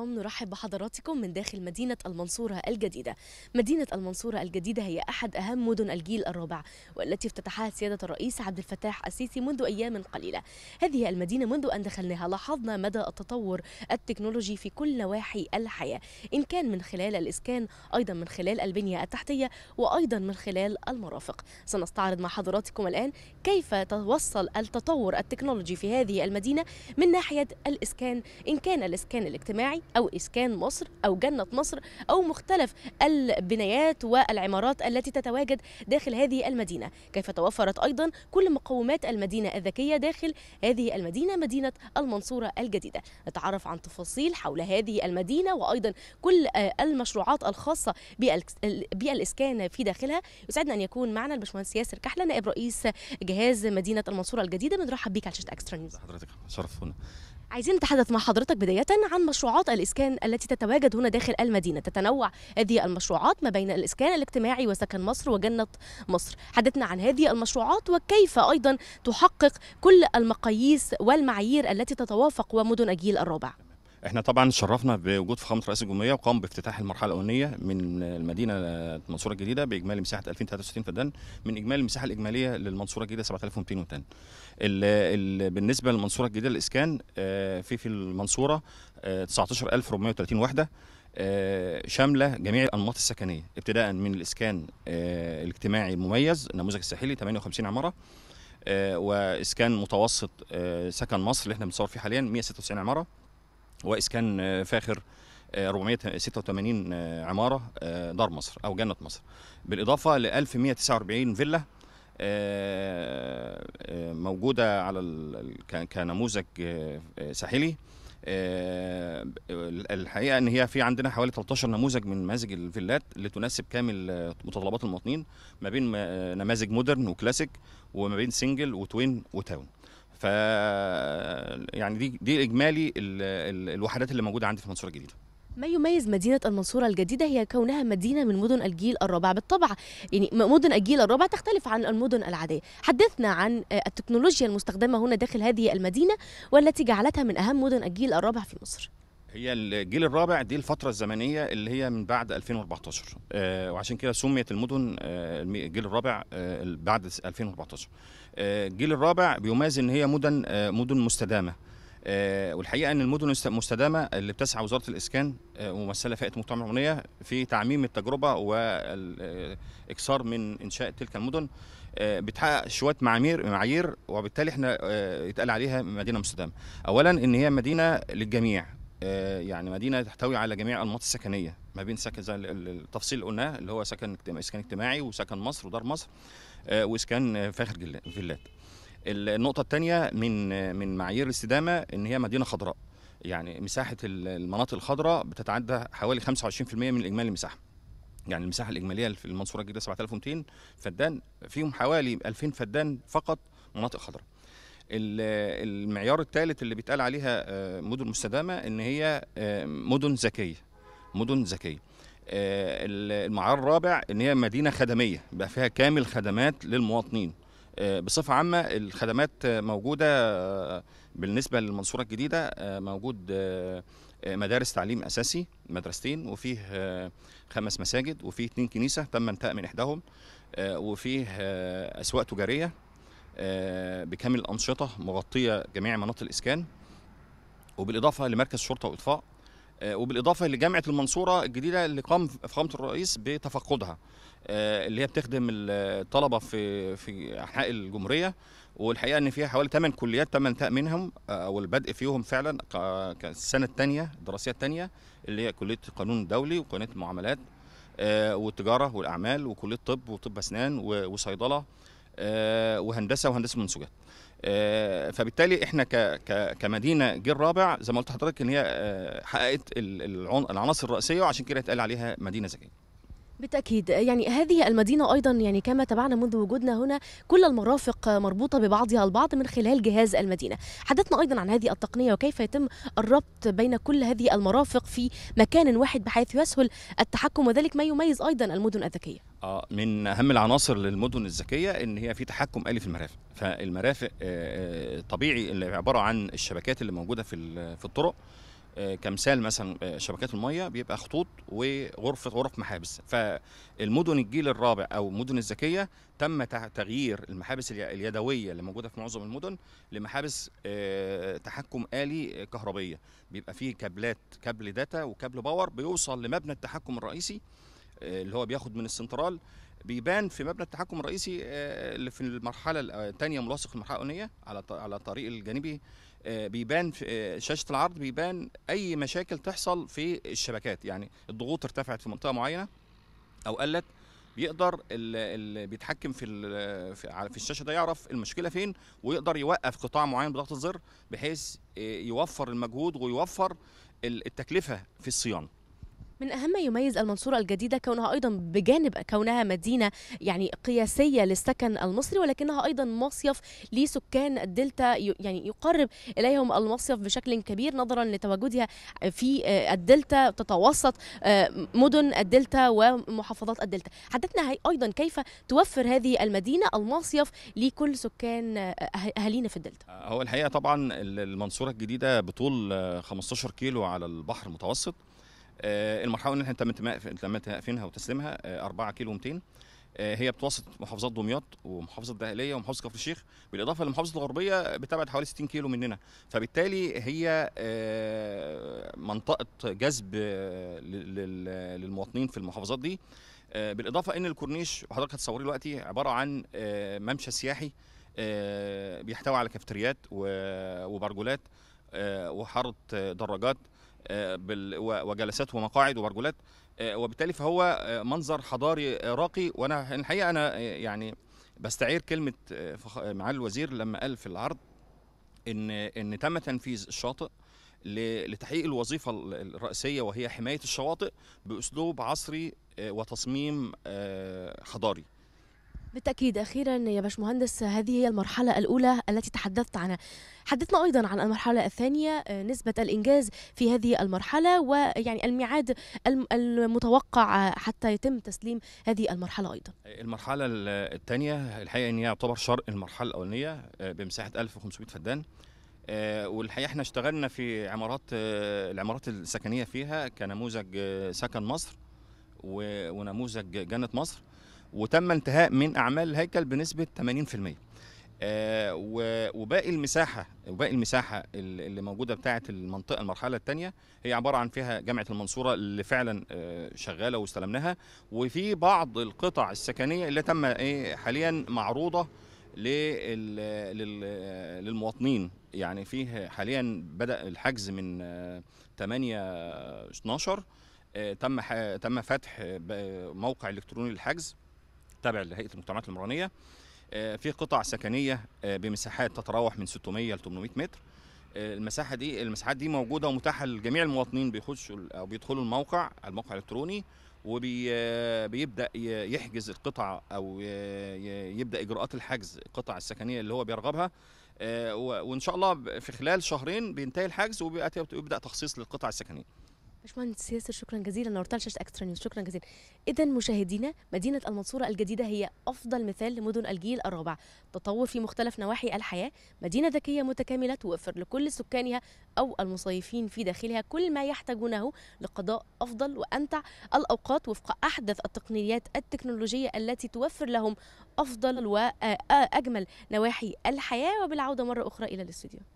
نرحب بحضراتكم من داخل مدينة المنصورة الجديدة مدينة المنصورة الجديدة هي أحد أهم مدن الجيل الرابع والتي افتتحها سيادة الرئيس عبد الفتاح السيسي منذ أيام قليلة هذه المدينة منذ أن دخلناها لاحظنا مدى التطور التكنولوجي في كل نواحي الحياة إن كان من خلال الإسكان أيضا من خلال البنية التحتية وأيضا من خلال المرافق سنستعرض مع حضراتكم الآن كيف توصل التطور التكنولوجي في هذه المدينة من ناحية الإسكان إن كان الإسكان الاجتماعي أو إسكان مصر أو جنة مصر أو مختلف البنايات والعمارات التي تتواجد داخل هذه المدينة كيف توفرت أيضا كل مقومات المدينة الذكية داخل هذه المدينة مدينة المنصورة الجديدة نتعرف عن تفاصيل حول هذه المدينة وأيضا كل آه، المشروعات الخاصة بالإسكان في داخلها يسعدنا أن يكون معنا الباشمهندس ياسر كحلة نائب رئيس جهاز مدينة المنصورة الجديدة بنرحب بيك على شاشة اكسترا نيوز حضرتك شرفونا. عايزين نتحدث مع حضرتك بداية عن مشروعات الإسكان التي تتواجد هنا داخل المدينة تتنوع هذه المشروعات ما بين الإسكان الاجتماعي وسكن مصر وجنة مصر حدثنا عن هذه المشروعات وكيف أيضا تحقق كل المقاييس والمعايير التي تتوافق ومدن أجيل الرابع احنا طبعا شرفنا بوجود فخامه رئيس الجمهوريه وقام بافتتاح المرحله الاولانيه من المدينه المنصوره الجديده باجمالي مساحه 2063 فدان من اجمالي المساحه الاجماليه للمنصوره الجديده 7200 وتن بالنسبه للمنصوره الجديده للاسكان آه، في في المنصوره 19430 آه، وحده آه، شامله جميع الانماط السكنيه ابتداء من الاسكان الاجتماعي المميز النموذج الساحلي 58 عماره واسكان متوسط سكن مصر اللي احنا بنصور فيه حاليا 196 عماره واسكان آه، فاخر 486 آه، آه، عماره دار مصر او جنه مصر بالاضافه ل 1149 فيلا موجوده على كنموذج ساحلي الحقيقه ان هي في عندنا حوالي 13 نموذج من نماذج الفيلات اللي تناسب كامل متطلبات المواطنين ما بين نماذج مودرن وكلاسيك وما بين سنجل وتوين وتاون ف يعني دي دي اجمالي ال... ال... الوحدات اللي موجوده عندي في المنصوره الجديده ما يميز مدينة المنصورة الجديدة هي كونها مدينة من مدن الجيل الرابع بالطبع يعني مدن الجيل الرابع تختلف عن المدن العادية حدثنا عن آه، التكنولوجيا المستخدمة هنا داخل هذه المدينة والتي جعلتها من أهم مدن الجيل الرابع في مصر هي الجيل الرابع دي الفترة الزمنية اللي هي من بعد 2014 آه، وعشان كده سميت المدن آه، الجيل الرابع آه، بعد 2014 الجيل الرابع بيمازي ان هي مدن مدن مستدامة والحقيقه ان المدن المستدامه اللي بتسعى وزاره الاسكان وممثله فئه مجتمع العمرانيه في تعميم التجربه والاكثار من انشاء تلك المدن بتحقق شويه معايير معايير وبالتالي احنا يتقال عليها مدينه مستدامه. اولا ان هي مدينه للجميع آه، يعني مدينه تحتوي على جميع انماط السكنيه ما بين سكن زي التفصيل اللي قلناه اللي هو سكن اسكان اجتماعي وسكن مصر ودار مصر آه، واسكان فاخر فيلات النقطه الثانيه من من معايير الاستدامه ان هي مدينه خضراء يعني مساحه المناطق الخضراء بتتعدى حوالي 25% من الاجمالي المساحه يعني المساحه الاجماليه في المنصوره الجديده 7200 فدان فيهم حوالي 2000 فدان فقط مناطق خضراء المعيار الثالث اللي بيتقال عليها آه، مدن مستدامه ان هي آه، مدن ذكيه مدن ذكيه آه، المعيار الرابع ان هي مدينه خدميه بقى فيها كامل خدمات للمواطنين بصفه عامه الخدمات موجوده بالنسبه للمنصوره الجديده موجود مدارس تعليم اساسي مدرستين وفيه خمس مساجد وفيه اثنين كنيسه تم انتهاء من احداهم وفيه اسواق تجاريه آه، بكامل الأنشطة مغطية جميع مناطق الإسكان وبالإضافة لمركز شرطة وإطفاء آه، وبالاضافه لجامعه المنصوره الجديده اللي قام فخامه الرئيس بتفقدها آه، اللي هي بتخدم الطلبه في في انحاء الجمهوريه والحقيقه ان فيها حوالي 8 كليات تم انتهاء منهم او البدء فيهم فعلا السنه الثانيه الدراسيه الثانيه اللي هي كليه قانون دولي وقناة المعاملات والتجاره والاعمال وكليه طب وطب اسنان وصيدله آه، وهندسه وهندسه منسوجات آه، فبالتالي احنا كمدينه جيل رابع زي ما قلت لحضرتك ان هي آه، حققت العناصر الرئيسيه وعشان كده اتقال عليها مدينه ذكيه بالتأكيد يعني هذه المدينة أيضا يعني كما تابعنا منذ وجودنا هنا كل المرافق مربوطة ببعضها البعض من خلال جهاز المدينة حدثنا أيضا عن هذه التقنية وكيف يتم الربط بين كل هذه المرافق في مكان واحد بحيث يسهل التحكم وذلك ما يميز أيضا المدن الذكية آه، من أهم العناصر للمدن الذكية إن هي في تحكم آلي في المرافق فالمرافق آه، آه، طبيعي اللي عبارة عن الشبكات اللي موجودة في الطرق آه، كمثال مثلا آه، شبكات الميه بيبقى خطوط وغرفه غرف محابس فالمدن الجيل الرابع او المدن الذكيه تم تغيير المحابس اليدويه اللي موجوده في معظم المدن لمحابس آه، تحكم آلي كهربيه بيبقى فيه كابلات كابل داتا وكابل باور بيوصل لمبنى التحكم الرئيسي اللي هو بياخد من السنترال بيبان في مبنى التحكم الرئيسي آه، اللي في المرحله الثانيه آه، ملاصق المرحله الاولانيه على على الطريق الجانبي آه، بيبان في شاشه العرض بيبان اي مشاكل تحصل في الشبكات يعني الضغوط ارتفعت في منطقه معينه او قلت بيقدر اللي بيتحكم في في الشاشه ده يعرف المشكله فين ويقدر يوقف قطاع معين بضغط الزر بحيث يوفر المجهود ويوفر التكلفه في الصيانه من أهم ما يميز المنصورة الجديدة كونها أيضا بجانب كونها مدينة يعني قياسية للسكن المصري ولكنها أيضا مصيف لسكان الدلتا يعني يقرب إليهم المصيف بشكل كبير نظرا لتواجدها في آه، الدلتا تتوسط آه، مدن الدلتا ومحافظات الدلتا حدثنا أيضا كيف توفر هذه المدينة المصيف لكل سكان آه، أهالينا في الدلتا هو الحقيقة طبعا المنصورة الجديدة بطول 15 كيلو على البحر المتوسط آه، المرحله اللي احنا تم تقفينها وتسليمها 4 آه، كيلو 200 آه، هي بتوسط محافظات دمياط ومحافظه الداخليه ومحافظه كفر الشيخ بالاضافه للمحافظه الغربيه بتبعد حوالي 60 كيلو مننا فبالتالي هي منطقه جذب للمواطنين في المحافظات دي بالاضافه ان الكورنيش وحضرتك هتصوريه دلوقتي عباره عن ممشى سياحي بيحتوي على كافتريات وبرجولات وحاره دراجات آه، وجلسات ومقاعد وبرجولات آه، وبالتالي فهو آه، منظر حضاري راقي وانا الحقيقه انا يعني بستعير كلمه معالي الوزير لما قال في العرض ان ان تم تنفيذ الشاطئ لتحقيق الوظيفه الرئيسيه وهي حمايه الشواطئ باسلوب عصري وتصميم حضاري بالتأكيد أخيرا يا باشمهندس هذه هي المرحلة الأولى التي تحدثت عنها حدثنا أيضا عن المرحلة الثانية نسبة الإنجاز في هذه المرحلة ويعني الميعاد المتوقع حتى يتم تسليم هذه المرحلة أيضا المرحلة الثانية الحقيقة أن يعتبر شرق المرحلة الأولانية آه، بمساحة 1500 فدان آه، والحقيقه احنا اشتغلنا في عمارات آه، العمارات السكنيه فيها كنموذج سكن مصر ونموذج جنه مصر وتم انتهاء من اعمال الهيكل بنسبه 80% آه، وباقي المساحه وباقي المساحه اللي موجوده بتاعه المنطقه المرحله الثانيه هي عباره عن فيها جامعه المنصوره اللي فعلا آه، شغاله واستلمناها وفي بعض القطع السكنيه اللي تم ايه حاليا معروضه للمواطنين يعني فيه حاليا بدا الحجز من 8 آه، 12 تم تم فتح موقع الكتروني للحجز التابع لهيئه المجتمعات العمرانيه آه، في قطع سكنيه آه، بمساحات تتراوح من 600 ل 800 متر آه، المساحه دي المساحات دي موجوده ومتاحه لجميع المواطنين بيخشوا او بيدخلوا الموقع الموقع الالكتروني وبيبدا يحجز القطع او يبدا اجراءات الحجز القطع السكنيه اللي هو بيرغبها وان شاء الله في خلال شهرين بينتهي الحجز وبيبدا تخصيص للقطع السكنيه باشمهندس ياسر شكرا جزيلا نورتنا شاشه اكسترا نيوز شكرا جزيلا اذا مشاهدينا مدينه المنصوره الجديده هي افضل مثال لمدن الجيل الرابع تطور في مختلف نواحي الحياه مدينه ذكيه متكامله توفر لكل سكانها او المصيفين في داخلها كل ما يحتاجونه لقضاء افضل وامتع الاوقات وفق احدث التقنيات التكنولوجيه التي توفر لهم افضل واجمل نواحي الحياه وبالعوده مره اخرى الى الاستوديو